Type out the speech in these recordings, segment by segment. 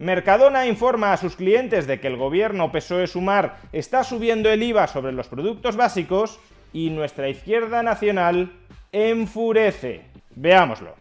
Mercadona informa a sus clientes de que el gobierno PSOE Sumar está subiendo el IVA sobre los productos básicos y nuestra izquierda nacional enfurece. Veámoslo.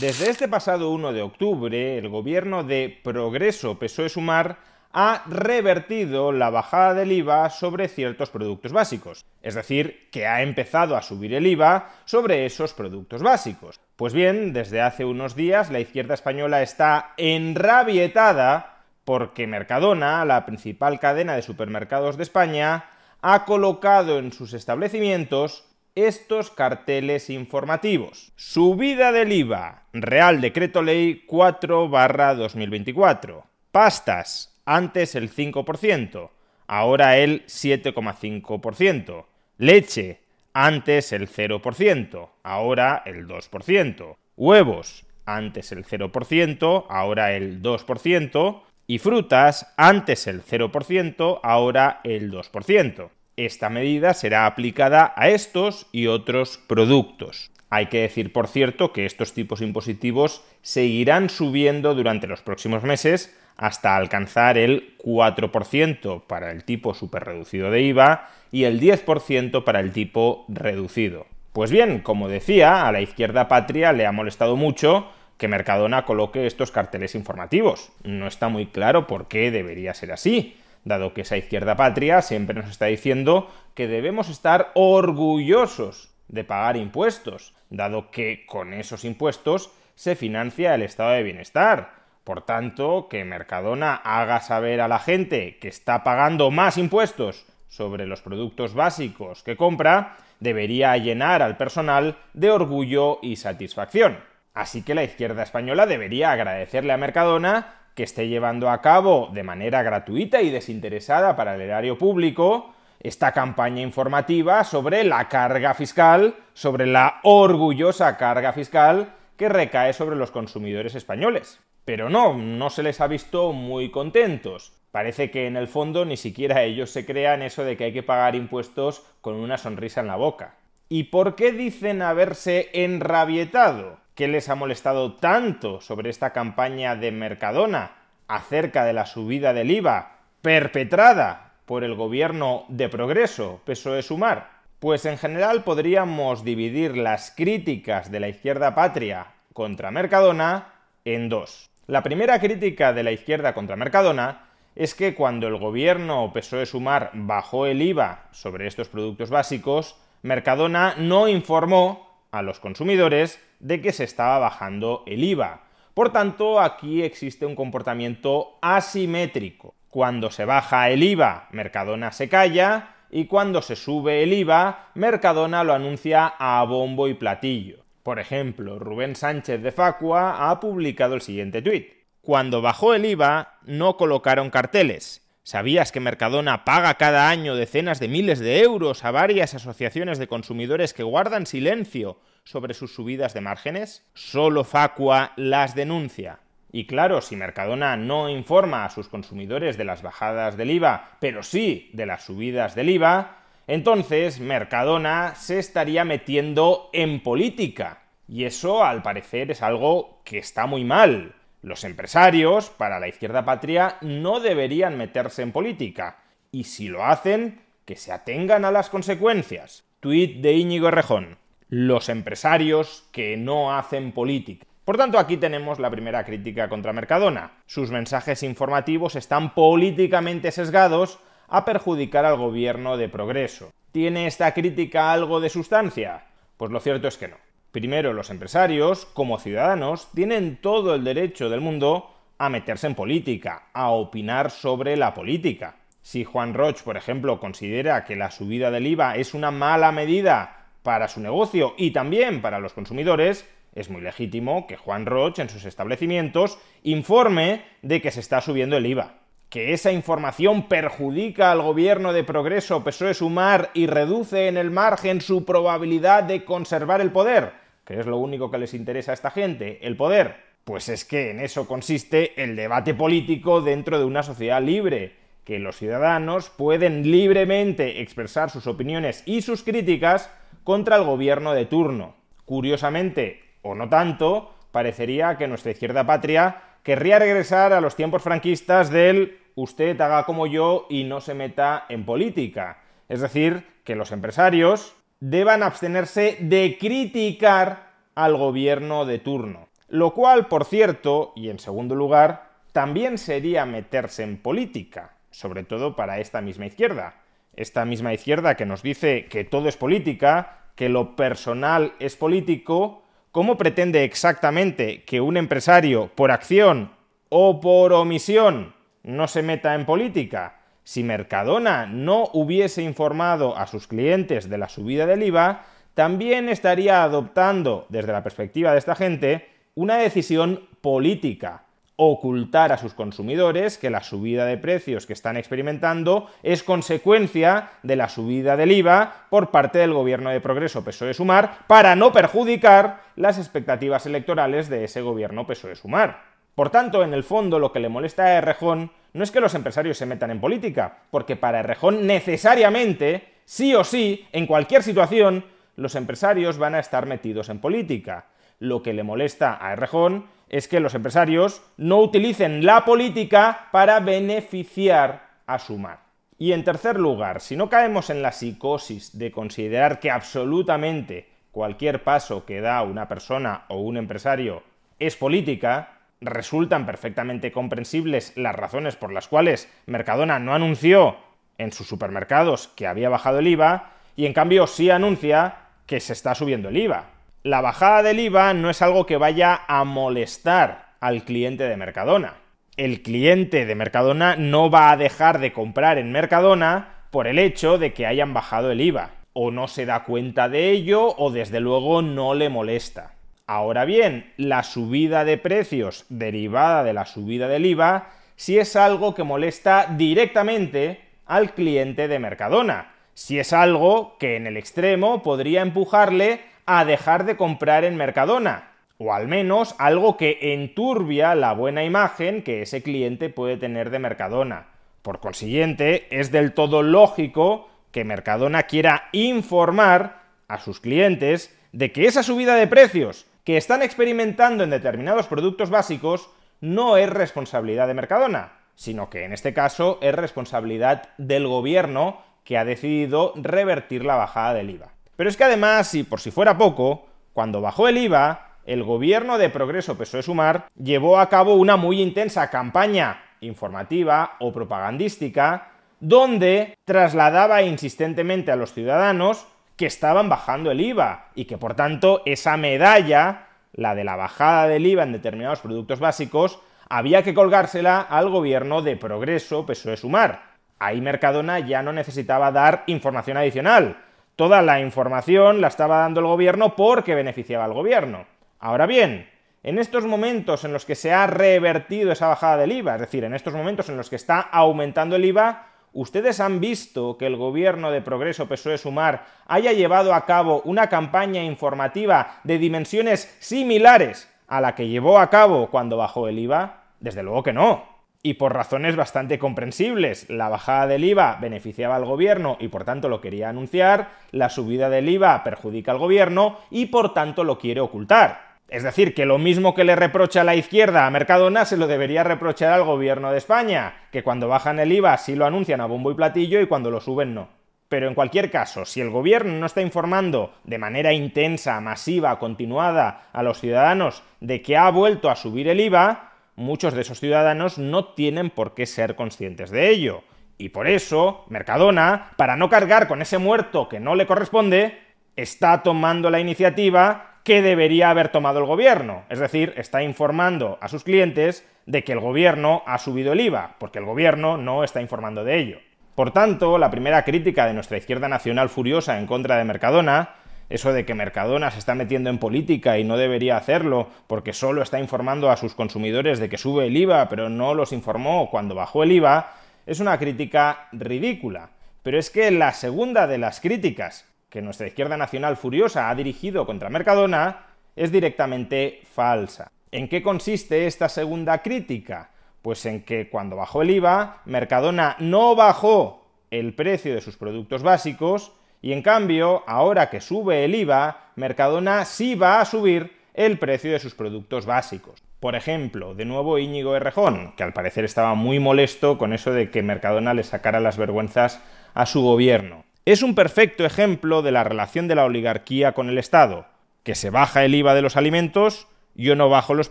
Desde este pasado 1 de octubre, el gobierno de Progreso PSOE Sumar ha revertido la bajada del IVA sobre ciertos productos básicos. Es decir, que ha empezado a subir el IVA sobre esos productos básicos. Pues bien, desde hace unos días la izquierda española está enrabietada porque Mercadona, la principal cadena de supermercados de España, ha colocado en sus establecimientos estos carteles informativos. Subida del IVA, Real Decreto Ley 4 2024. Pastas, antes el 5%, ahora el 7,5%. Leche, antes el 0%, ahora el 2%. Huevos, antes el 0%, ahora el 2%. Y frutas, antes el 0%, ahora el 2%. Esta medida será aplicada a estos y otros productos. Hay que decir, por cierto, que estos tipos impositivos seguirán subiendo durante los próximos meses hasta alcanzar el 4% para el tipo reducido de IVA y el 10% para el tipo reducido. Pues bien, como decía, a la izquierda patria le ha molestado mucho que Mercadona coloque estos carteles informativos. No está muy claro por qué debería ser así, dado que esa izquierda patria siempre nos está diciendo que debemos estar orgullosos de pagar impuestos, dado que con esos impuestos se financia el estado de bienestar por tanto, que Mercadona haga saber a la gente que está pagando más impuestos sobre los productos básicos que compra debería llenar al personal de orgullo y satisfacción. Así que la izquierda española debería agradecerle a Mercadona que esté llevando a cabo de manera gratuita y desinteresada para el erario público esta campaña informativa sobre la carga fiscal, sobre la orgullosa carga fiscal que recae sobre los consumidores españoles. Pero no, no se les ha visto muy contentos. Parece que en el fondo ni siquiera ellos se crean eso de que hay que pagar impuestos con una sonrisa en la boca. ¿Y por qué dicen haberse enrabietado? ¿Qué les ha molestado tanto sobre esta campaña de Mercadona acerca de la subida del IVA perpetrada por el gobierno de progreso, de Sumar? Pues en general podríamos dividir las críticas de la izquierda patria contra Mercadona en dos. La primera crítica de la izquierda contra Mercadona es que cuando el gobierno o PSOE Sumar bajó el IVA sobre estos productos básicos, Mercadona no informó a los consumidores de que se estaba bajando el IVA. Por tanto, aquí existe un comportamiento asimétrico. Cuando se baja el IVA, Mercadona se calla y cuando se sube el IVA, Mercadona lo anuncia a bombo y platillo. Por ejemplo, Rubén Sánchez de Facua ha publicado el siguiente tuit. Cuando bajó el IVA no colocaron carteles. ¿Sabías que Mercadona paga cada año decenas de miles de euros a varias asociaciones de consumidores que guardan silencio sobre sus subidas de márgenes? Solo Facua las denuncia. Y claro, si Mercadona no informa a sus consumidores de las bajadas del IVA, pero sí de las subidas del IVA, entonces, Mercadona se estaría metiendo en política. Y eso, al parecer, es algo que está muy mal. Los empresarios, para la izquierda patria, no deberían meterse en política. Y si lo hacen, que se atengan a las consecuencias. Tweet de Íñigo Rejón. Los empresarios que no hacen política. Por tanto, aquí tenemos la primera crítica contra Mercadona. Sus mensajes informativos están políticamente sesgados a perjudicar al gobierno de progreso. ¿Tiene esta crítica algo de sustancia? Pues lo cierto es que no. Primero, los empresarios, como ciudadanos, tienen todo el derecho del mundo a meterse en política, a opinar sobre la política. Si Juan Roch, por ejemplo, considera que la subida del IVA es una mala medida para su negocio y también para los consumidores, es muy legítimo que Juan Roch en sus establecimientos informe de que se está subiendo el IVA que esa información perjudica al gobierno de progreso PSOE Sumar y reduce en el margen su probabilidad de conservar el poder, que es lo único que les interesa a esta gente, el poder. Pues es que en eso consiste el debate político dentro de una sociedad libre, que los ciudadanos pueden libremente expresar sus opiniones y sus críticas contra el gobierno de turno. Curiosamente, o no tanto, parecería que nuestra izquierda patria querría regresar a los tiempos franquistas del usted haga como yo y no se meta en política. Es decir, que los empresarios deban abstenerse de criticar al gobierno de turno. Lo cual, por cierto, y en segundo lugar, también sería meterse en política, sobre todo para esta misma izquierda. Esta misma izquierda que nos dice que todo es política, que lo personal es político, ¿cómo pretende exactamente que un empresario, por acción o por omisión, no se meta en política. Si Mercadona no hubiese informado a sus clientes de la subida del IVA, también estaría adoptando, desde la perspectiva de esta gente, una decisión política. Ocultar a sus consumidores que la subida de precios que están experimentando es consecuencia de la subida del IVA por parte del gobierno de progreso PSOE Sumar para no perjudicar las expectativas electorales de ese gobierno PSOE Sumar. Por tanto, en el fondo lo que le molesta a Errejón no es que los empresarios se metan en política, porque para Errejón necesariamente, sí o sí, en cualquier situación, los empresarios van a estar metidos en política. Lo que le molesta a Errejón es que los empresarios no utilicen la política para beneficiar a su mar. Y en tercer lugar, si no caemos en la psicosis de considerar que absolutamente cualquier paso que da una persona o un empresario es política, resultan perfectamente comprensibles las razones por las cuales Mercadona no anunció en sus supermercados que había bajado el IVA y en cambio sí anuncia que se está subiendo el IVA. La bajada del IVA no es algo que vaya a molestar al cliente de Mercadona. El cliente de Mercadona no va a dejar de comprar en Mercadona por el hecho de que hayan bajado el IVA. O no se da cuenta de ello o desde luego no le molesta. Ahora bien, la subida de precios derivada de la subida del IVA si es algo que molesta directamente al cliente de Mercadona, si es algo que en el extremo podría empujarle a dejar de comprar en Mercadona, o al menos algo que enturbia la buena imagen que ese cliente puede tener de Mercadona. Por consiguiente, es del todo lógico que Mercadona quiera informar a sus clientes de que esa subida de precios que están experimentando en determinados productos básicos no es responsabilidad de Mercadona, sino que en este caso es responsabilidad del gobierno que ha decidido revertir la bajada del IVA. Pero es que además, y por si fuera poco, cuando bajó el IVA, el gobierno de Progreso PSOE Sumar llevó a cabo una muy intensa campaña informativa o propagandística donde trasladaba insistentemente a los ciudadanos que estaban bajando el IVA y que por tanto esa medalla, la de la bajada del IVA en determinados productos básicos, había que colgársela al gobierno de progreso PSOE Sumar. Ahí Mercadona ya no necesitaba dar información adicional. Toda la información la estaba dando el gobierno porque beneficiaba al gobierno. Ahora bien, en estos momentos en los que se ha revertido esa bajada del IVA, es decir, en estos momentos en los que está aumentando el IVA, ¿Ustedes han visto que el gobierno de Progreso PSOE Sumar haya llevado a cabo una campaña informativa de dimensiones similares a la que llevó a cabo cuando bajó el IVA? Desde luego que no. Y por razones bastante comprensibles. La bajada del IVA beneficiaba al gobierno y por tanto lo quería anunciar, la subida del IVA perjudica al gobierno y por tanto lo quiere ocultar. Es decir, que lo mismo que le reprocha la izquierda a Mercadona se lo debería reprochar al gobierno de España, que cuando bajan el IVA sí lo anuncian a bombo y platillo y cuando lo suben no. Pero en cualquier caso, si el gobierno no está informando de manera intensa, masiva, continuada a los ciudadanos de que ha vuelto a subir el IVA, muchos de esos ciudadanos no tienen por qué ser conscientes de ello. Y por eso, Mercadona, para no cargar con ese muerto que no le corresponde, está tomando la iniciativa que debería haber tomado el gobierno. Es decir, está informando a sus clientes de que el gobierno ha subido el IVA, porque el gobierno no está informando de ello. Por tanto, la primera crítica de nuestra izquierda nacional furiosa en contra de Mercadona, eso de que Mercadona se está metiendo en política y no debería hacerlo porque solo está informando a sus consumidores de que sube el IVA, pero no los informó cuando bajó el IVA, es una crítica ridícula. Pero es que la segunda de las críticas que nuestra izquierda nacional furiosa ha dirigido contra Mercadona es directamente falsa. ¿En qué consiste esta segunda crítica? Pues en que cuando bajó el IVA, Mercadona no bajó el precio de sus productos básicos y en cambio, ahora que sube el IVA, Mercadona sí va a subir el precio de sus productos básicos. Por ejemplo, de nuevo Íñigo Errejón, que al parecer estaba muy molesto con eso de que Mercadona le sacara las vergüenzas a su gobierno. Es un perfecto ejemplo de la relación de la oligarquía con el Estado, que se baja el IVA de los alimentos, yo no bajo los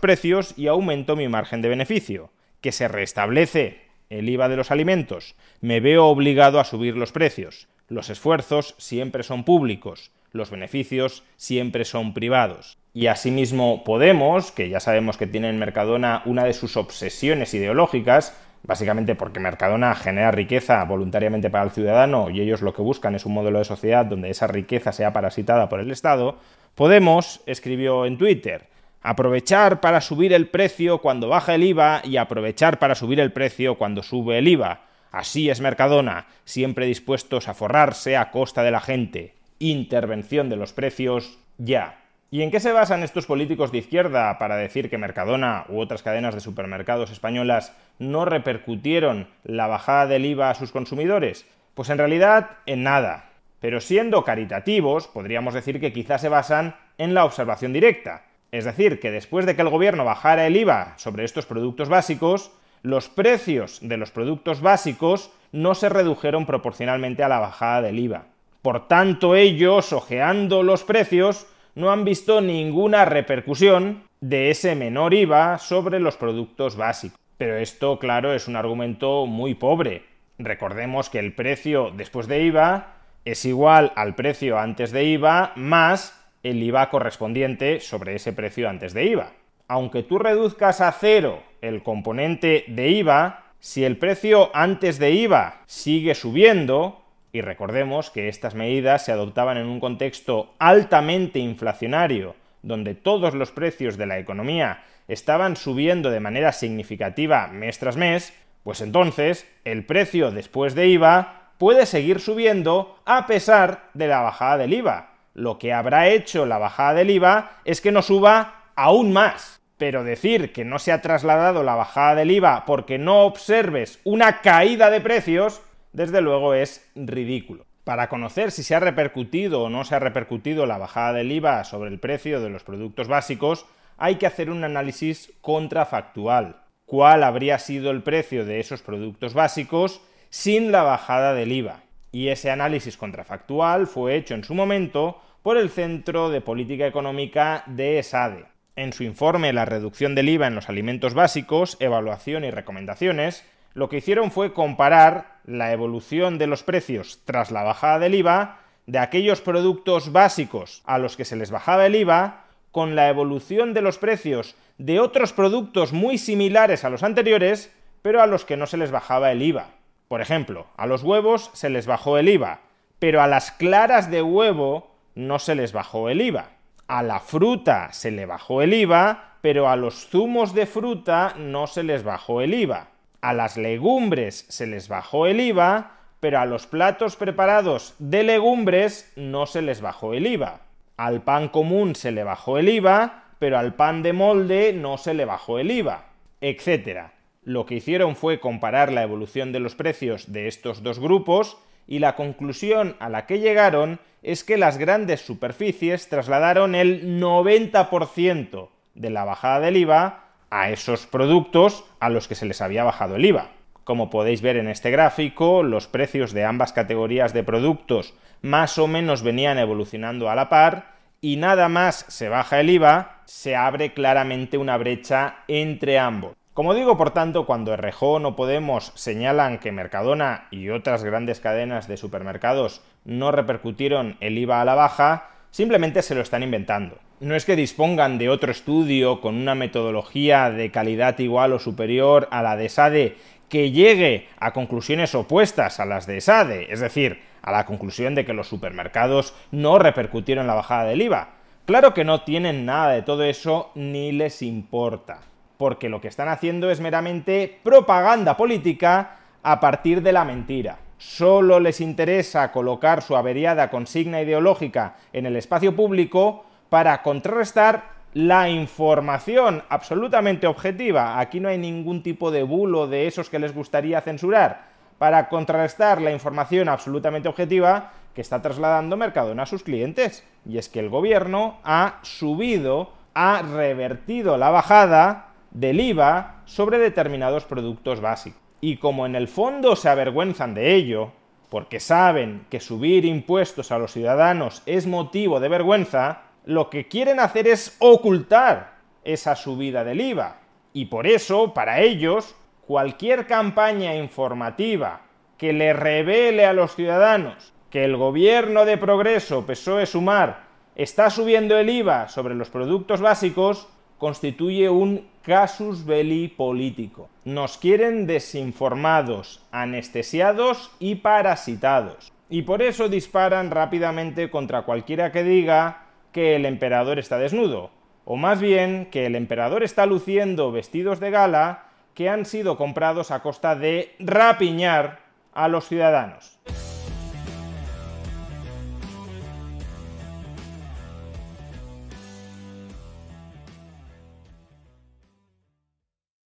precios y aumento mi margen de beneficio, que se restablece el IVA de los alimentos, me veo obligado a subir los precios, los esfuerzos siempre son públicos, los beneficios siempre son privados. Y asimismo Podemos, que ya sabemos que tiene en Mercadona una de sus obsesiones ideológicas, Básicamente porque Mercadona genera riqueza voluntariamente para el ciudadano y ellos lo que buscan es un modelo de sociedad donde esa riqueza sea parasitada por el Estado, Podemos escribió en Twitter, aprovechar para subir el precio cuando baja el IVA y aprovechar para subir el precio cuando sube el IVA. Así es Mercadona, siempre dispuestos a forrarse a costa de la gente. Intervención de los precios ya. ¿Y en qué se basan estos políticos de izquierda para decir que Mercadona u otras cadenas de supermercados españolas no repercutieron la bajada del IVA a sus consumidores? Pues en realidad en nada. Pero siendo caritativos, podríamos decir que quizás se basan en la observación directa. Es decir, que después de que el gobierno bajara el IVA sobre estos productos básicos, los precios de los productos básicos no se redujeron proporcionalmente a la bajada del IVA. Por tanto, ellos, ojeando los precios, no han visto ninguna repercusión de ese menor IVA sobre los productos básicos. Pero esto, claro, es un argumento muy pobre. Recordemos que el precio después de IVA es igual al precio antes de IVA más el IVA correspondiente sobre ese precio antes de IVA. Aunque tú reduzcas a cero el componente de IVA, si el precio antes de IVA sigue subiendo, y recordemos que estas medidas se adoptaban en un contexto altamente inflacionario, donde todos los precios de la economía estaban subiendo de manera significativa mes tras mes, pues entonces el precio después de IVA puede seguir subiendo a pesar de la bajada del IVA. Lo que habrá hecho la bajada del IVA es que no suba aún más. Pero decir que no se ha trasladado la bajada del IVA porque no observes una caída de precios desde luego es ridículo. Para conocer si se ha repercutido o no se ha repercutido la bajada del IVA sobre el precio de los productos básicos, hay que hacer un análisis contrafactual. ¿Cuál habría sido el precio de esos productos básicos sin la bajada del IVA? Y ese análisis contrafactual fue hecho en su momento por el Centro de Política Económica de ESADE. En su informe La reducción del IVA en los alimentos básicos, evaluación y recomendaciones, lo que hicieron fue comparar la evolución de los precios tras la bajada del IVA de aquellos productos básicos a los que se les bajaba el IVA con la evolución de los precios de otros productos muy similares a los anteriores, pero a los que no se les bajaba el IVA. Por ejemplo, a los huevos se les bajó el IVA, pero a las claras de huevo no se les bajó el IVA. A la fruta se le bajó el IVA, pero a los zumos de fruta no se les bajó el IVA. A las legumbres se les bajó el IVA, pero a los platos preparados de legumbres no se les bajó el IVA. Al pan común se le bajó el IVA, pero al pan de molde no se le bajó el IVA, etc. Lo que hicieron fue comparar la evolución de los precios de estos dos grupos y la conclusión a la que llegaron es que las grandes superficies trasladaron el 90% de la bajada del IVA a esos productos a los que se les había bajado el IVA. Como podéis ver en este gráfico, los precios de ambas categorías de productos más o menos venían evolucionando a la par y nada más se baja el IVA, se abre claramente una brecha entre ambos. Como digo, por tanto, cuando Errejón no Podemos señalan que Mercadona y otras grandes cadenas de supermercados no repercutieron el IVA a la baja, simplemente se lo están inventando. No es que dispongan de otro estudio con una metodología de calidad igual o superior a la de SADE que llegue a conclusiones opuestas a las de SADE, es decir, a la conclusión de que los supermercados no repercutieron la bajada del IVA. Claro que no tienen nada de todo eso ni les importa, porque lo que están haciendo es meramente propaganda política a partir de la mentira solo les interesa colocar su averiada consigna ideológica en el espacio público para contrarrestar la información absolutamente objetiva. Aquí no hay ningún tipo de bulo de esos que les gustaría censurar. Para contrarrestar la información absolutamente objetiva que está trasladando Mercadona a sus clientes. Y es que el gobierno ha subido, ha revertido la bajada del IVA sobre determinados productos básicos y como en el fondo se avergüenzan de ello, porque saben que subir impuestos a los ciudadanos es motivo de vergüenza, lo que quieren hacer es ocultar esa subida del IVA. Y por eso, para ellos, cualquier campaña informativa que le revele a los ciudadanos que el gobierno de progreso PSOE Sumar está subiendo el IVA sobre los productos básicos constituye un casus belli político. Nos quieren desinformados, anestesiados y parasitados. Y por eso disparan rápidamente contra cualquiera que diga que el emperador está desnudo, o más bien que el emperador está luciendo vestidos de gala que han sido comprados a costa de rapiñar a los ciudadanos.